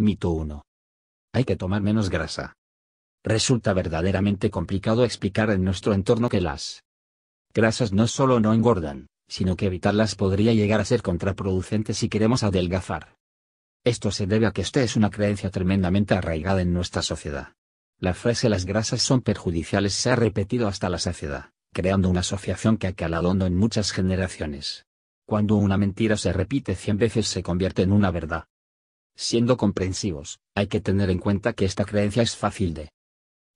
Mito 1. Hay que tomar menos grasa. Resulta verdaderamente complicado explicar en nuestro entorno que las grasas no solo no engordan, sino que evitarlas podría llegar a ser contraproducente si queremos adelgazar. Esto se debe a que esta es una creencia tremendamente arraigada en nuestra sociedad. La frase las grasas son perjudiciales se ha repetido hasta la saciedad, creando una asociación que ha calado en muchas generaciones. Cuando una mentira se repite cien veces se convierte en una verdad. Siendo comprensivos, hay que tener en cuenta que esta creencia es fácil de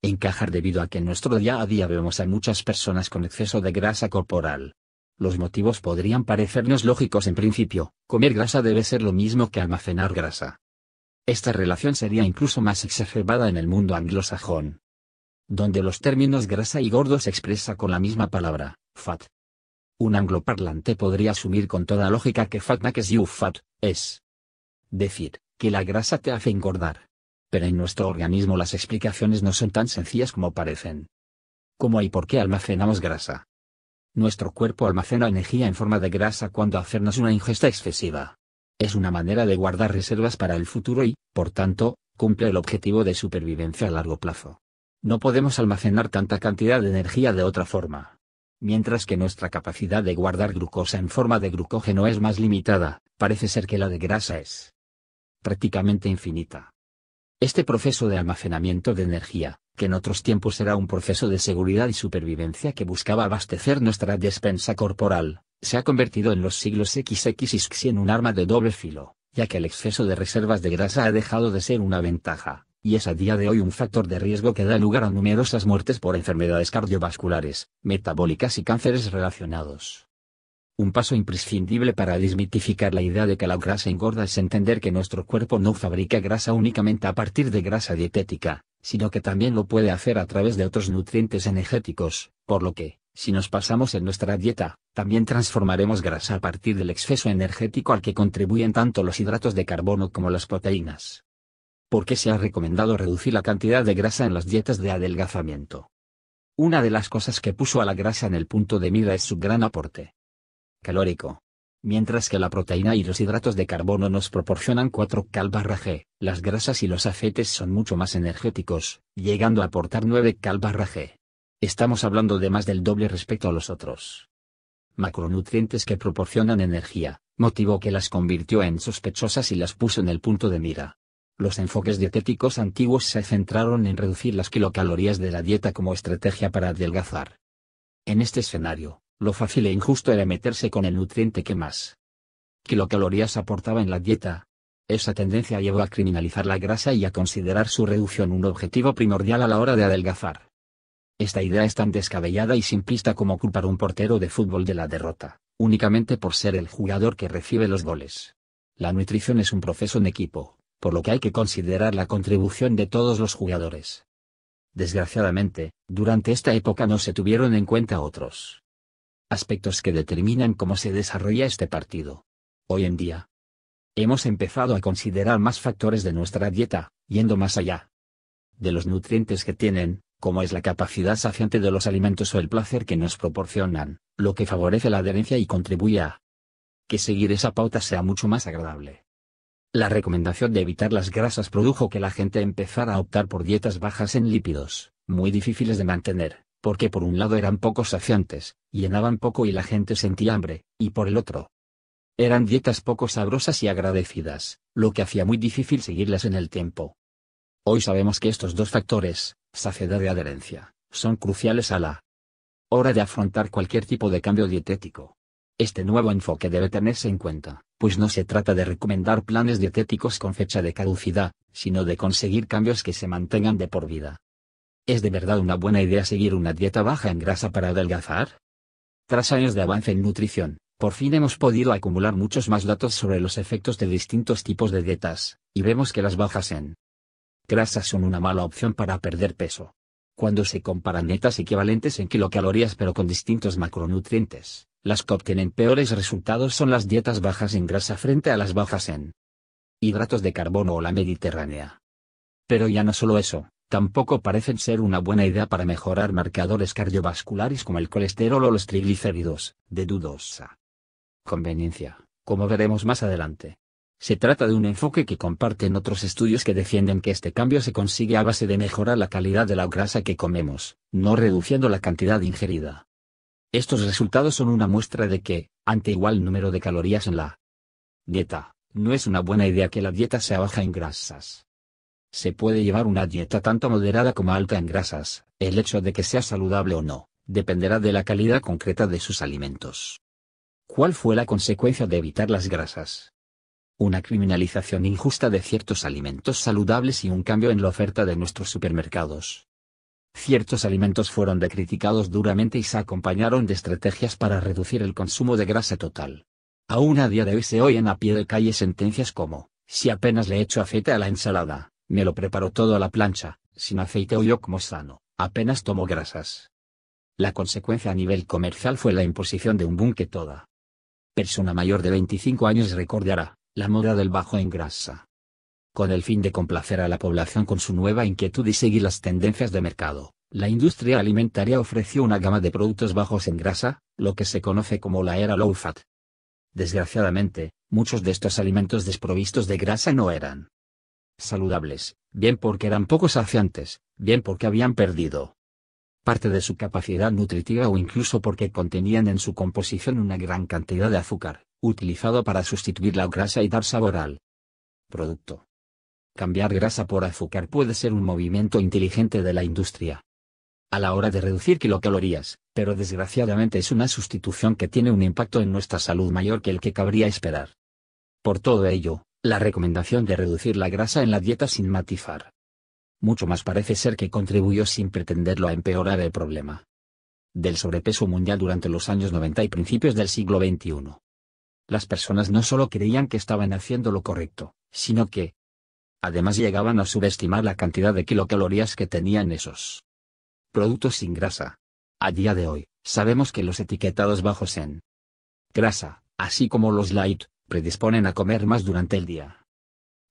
encajar debido a que en nuestro día a día vemos a muchas personas con exceso de grasa corporal. Los motivos podrían parecernos lógicos en principio, comer grasa debe ser lo mismo que almacenar grasa. Esta relación sería incluso más exacerbada en el mundo anglosajón, donde los términos grasa y gordo se expresa con la misma palabra, fat. Un angloparlante podría asumir con toda lógica que fat es you fat, es decir, que la grasa te hace engordar. Pero en nuestro organismo las explicaciones no son tan sencillas como parecen. ¿Cómo y por qué almacenamos grasa? Nuestro cuerpo almacena energía en forma de grasa cuando hacernos una ingesta excesiva. Es una manera de guardar reservas para el futuro y, por tanto, cumple el objetivo de supervivencia a largo plazo. No podemos almacenar tanta cantidad de energía de otra forma. Mientras que nuestra capacidad de guardar glucosa en forma de glucógeno es más limitada, parece ser que la de grasa es prácticamente infinita. Este proceso de almacenamiento de energía, que en otros tiempos era un proceso de seguridad y supervivencia que buscaba abastecer nuestra despensa corporal, se ha convertido en los siglos XX y XXI en un arma de doble filo, ya que el exceso de reservas de grasa ha dejado de ser una ventaja, y es a día de hoy un factor de riesgo que da lugar a numerosas muertes por enfermedades cardiovasculares, metabólicas y cánceres relacionados. Un paso imprescindible para desmitificar la idea de que la grasa engorda es entender que nuestro cuerpo no fabrica grasa únicamente a partir de grasa dietética, sino que también lo puede hacer a través de otros nutrientes energéticos, por lo que, si nos pasamos en nuestra dieta, también transformaremos grasa a partir del exceso energético al que contribuyen tanto los hidratos de carbono como las proteínas. ¿Por qué se ha recomendado reducir la cantidad de grasa en las dietas de adelgazamiento? Una de las cosas que puso a la grasa en el punto de mira es su gran aporte calórico. Mientras que la proteína y los hidratos de carbono nos proporcionan 4 cal barra G, las grasas y los aceites son mucho más energéticos, llegando a aportar 9 cal barra G. Estamos hablando de más del doble respecto a los otros. Macronutrientes que proporcionan energía, motivo que las convirtió en sospechosas y las puso en el punto de mira. Los enfoques dietéticos antiguos se centraron en reducir las kilocalorías de la dieta como estrategia para adelgazar. En este escenario, lo fácil e injusto era meterse con el nutriente que más kilocalorías aportaba en la dieta. Esa tendencia llevó a criminalizar la grasa y a considerar su reducción un objetivo primordial a la hora de adelgazar. Esta idea es tan descabellada y simplista como culpar un portero de fútbol de la derrota, únicamente por ser el jugador que recibe los goles. La nutrición es un proceso en equipo, por lo que hay que considerar la contribución de todos los jugadores. Desgraciadamente, durante esta época no se tuvieron en cuenta otros aspectos que determinan cómo se desarrolla este partido. Hoy en día, hemos empezado a considerar más factores de nuestra dieta, yendo más allá de los nutrientes que tienen, como es la capacidad saciante de los alimentos o el placer que nos proporcionan, lo que favorece la adherencia y contribuye a que seguir esa pauta sea mucho más agradable. La recomendación de evitar las grasas produjo que la gente empezara a optar por dietas bajas en lípidos, muy difíciles de mantener, porque por un lado eran poco saciantes, llenaban poco y la gente sentía hambre, y por el otro. Eran dietas poco sabrosas y agradecidas, lo que hacía muy difícil seguirlas en el tiempo. Hoy sabemos que estos dos factores, saciedad y adherencia, son cruciales a la hora de afrontar cualquier tipo de cambio dietético. Este nuevo enfoque debe tenerse en cuenta, pues no se trata de recomendar planes dietéticos con fecha de caducidad, sino de conseguir cambios que se mantengan de por vida. ¿Es de verdad una buena idea seguir una dieta baja en grasa para adelgazar? Tras años de avance en nutrición, por fin hemos podido acumular muchos más datos sobre los efectos de distintos tipos de dietas, y vemos que las bajas en grasas son una mala opción para perder peso. Cuando se comparan dietas equivalentes en kilocalorías pero con distintos macronutrientes, las que obtienen peores resultados son las dietas bajas en grasa frente a las bajas en hidratos de carbono o la mediterránea. Pero ya no solo eso, tampoco parecen ser una buena idea para mejorar marcadores cardiovasculares como el colesterol o los triglicéridos, de dudosa conveniencia, como veremos más adelante. Se trata de un enfoque que comparten otros estudios que defienden que este cambio se consigue a base de mejorar la calidad de la grasa que comemos, no reduciendo la cantidad ingerida. Estos resultados son una muestra de que, ante igual número de calorías en la dieta, no es una buena idea que la dieta sea baja en grasas. Se puede llevar una dieta tanto moderada como alta en grasas, el hecho de que sea saludable o no, dependerá de la calidad concreta de sus alimentos. ¿Cuál fue la consecuencia de evitar las grasas? Una criminalización injusta de ciertos alimentos saludables y un cambio en la oferta de nuestros supermercados. Ciertos alimentos fueron decriticados duramente y se acompañaron de estrategias para reducir el consumo de grasa total. Aún a día de hoy se oyen a pie de calle sentencias como, si apenas le echo aceite a la ensalada, me lo preparó todo a la plancha, sin aceite o yocmo sano, apenas tomó grasas. La consecuencia a nivel comercial fue la imposición de un boom toda persona mayor de 25 años recordará, la moda del bajo en grasa. Con el fin de complacer a la población con su nueva inquietud y seguir las tendencias de mercado, la industria alimentaria ofreció una gama de productos bajos en grasa, lo que se conoce como la era low fat. Desgraciadamente, muchos de estos alimentos desprovistos de grasa no eran saludables, bien porque eran poco saciantes, bien porque habían perdido parte de su capacidad nutritiva o incluso porque contenían en su composición una gran cantidad de azúcar, utilizado para sustituir la grasa y dar sabor al producto. Cambiar grasa por azúcar puede ser un movimiento inteligente de la industria. A la hora de reducir kilocalorías, pero desgraciadamente es una sustitución que tiene un impacto en nuestra salud mayor que el que cabría esperar. Por todo ello, la recomendación de reducir la grasa en la dieta sin matizar. Mucho más parece ser que contribuyó sin pretenderlo a empeorar el problema del sobrepeso mundial durante los años 90 y principios del siglo XXI. Las personas no solo creían que estaban haciendo lo correcto, sino que, además llegaban a subestimar la cantidad de kilocalorías que tenían esos productos sin grasa. A día de hoy, sabemos que los etiquetados bajos en grasa, así como los light, predisponen a comer más durante el día.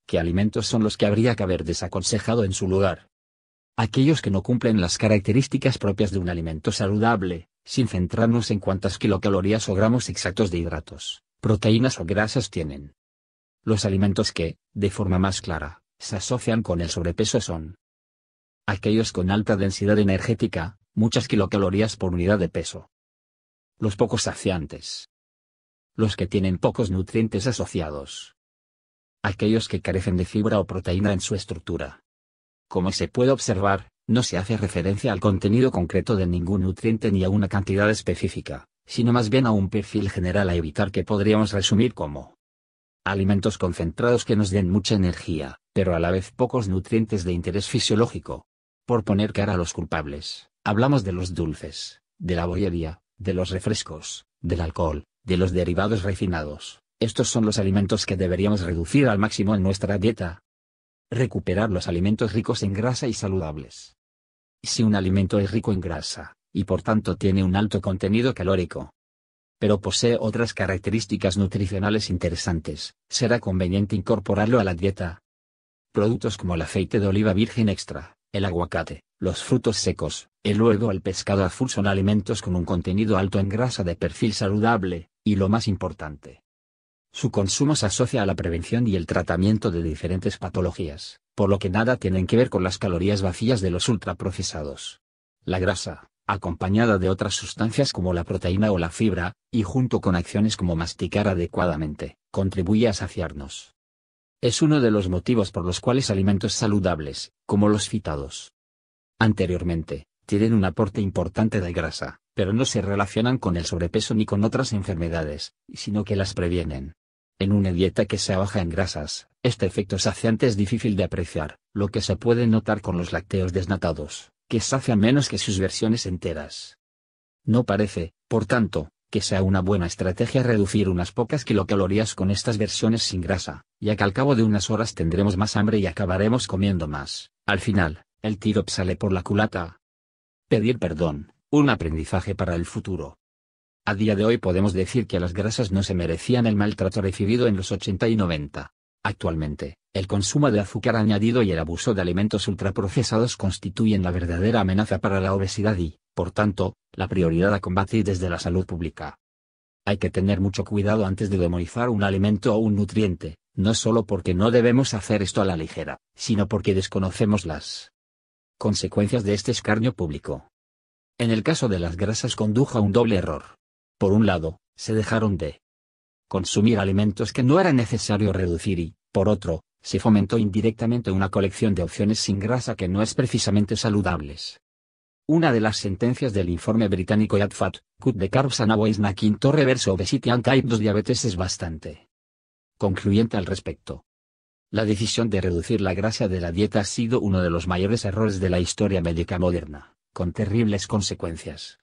¿Qué alimentos son los que habría que haber desaconsejado en su lugar? Aquellos que no cumplen las características propias de un alimento saludable, sin centrarnos en cuántas kilocalorías o gramos exactos de hidratos, proteínas o grasas tienen. Los alimentos que, de forma más clara, se asocian con el sobrepeso son aquellos con alta densidad energética, muchas kilocalorías por unidad de peso. Los pocos saciantes, los que tienen pocos nutrientes asociados. Aquellos que carecen de fibra o proteína en su estructura. Como se puede observar, no se hace referencia al contenido concreto de ningún nutriente ni a una cantidad específica, sino más bien a un perfil general a evitar que podríamos resumir como alimentos concentrados que nos den mucha energía, pero a la vez pocos nutrientes de interés fisiológico. Por poner cara a los culpables, hablamos de los dulces, de la bollería, de los refrescos, del alcohol, de los derivados refinados, estos son los alimentos que deberíamos reducir al máximo en nuestra dieta. Recuperar los alimentos ricos en grasa y saludables. Si un alimento es rico en grasa, y por tanto tiene un alto contenido calórico, pero posee otras características nutricionales interesantes, será conveniente incorporarlo a la dieta. Productos como el aceite de oliva virgen extra, el aguacate, los frutos secos, el huevo, el pescado azul son alimentos con un contenido alto en grasa de perfil saludable, y lo más importante. Su consumo se asocia a la prevención y el tratamiento de diferentes patologías, por lo que nada tienen que ver con las calorías vacías de los ultraprocesados. La grasa, acompañada de otras sustancias como la proteína o la fibra, y junto con acciones como masticar adecuadamente, contribuye a saciarnos. Es uno de los motivos por los cuales alimentos saludables, como los citados anteriormente, tienen un aporte importante de grasa, pero no se relacionan con el sobrepeso ni con otras enfermedades, sino que las previenen. En una dieta que se baja en grasas, este efecto saciante es difícil de apreciar, lo que se puede notar con los lácteos desnatados, que sacian menos que sus versiones enteras. No parece, por tanto, que sea una buena estrategia reducir unas pocas kilocalorías con estas versiones sin grasa, ya que al cabo de unas horas tendremos más hambre y acabaremos comiendo más. Al final, el tiro sale por la culata. Pedir perdón, un aprendizaje para el futuro. A día de hoy podemos decir que las grasas no se merecían el maltrato recibido en los 80 y 90. Actualmente, el consumo de azúcar añadido y el abuso de alimentos ultraprocesados constituyen la verdadera amenaza para la obesidad y, por tanto, la prioridad a combatir desde la salud pública. Hay que tener mucho cuidado antes de demonizar un alimento o un nutriente, no solo porque no debemos hacer esto a la ligera, sino porque desconocemos las consecuencias de este escarnio público. En el caso de las grasas condujo a un doble error. Por un lado, se dejaron de consumir alimentos que no era necesario reducir y, por otro, se fomentó indirectamente una colección de opciones sin grasa que no es precisamente saludables. Una de las sentencias del informe británico yadfat, Fat, Cut the Carbs and Away Snacking Reverse Obesity and Type 2 Diabetes es bastante concluyente al respecto. La decisión de reducir la grasa de la dieta ha sido uno de los mayores errores de la historia médica moderna con terribles consecuencias.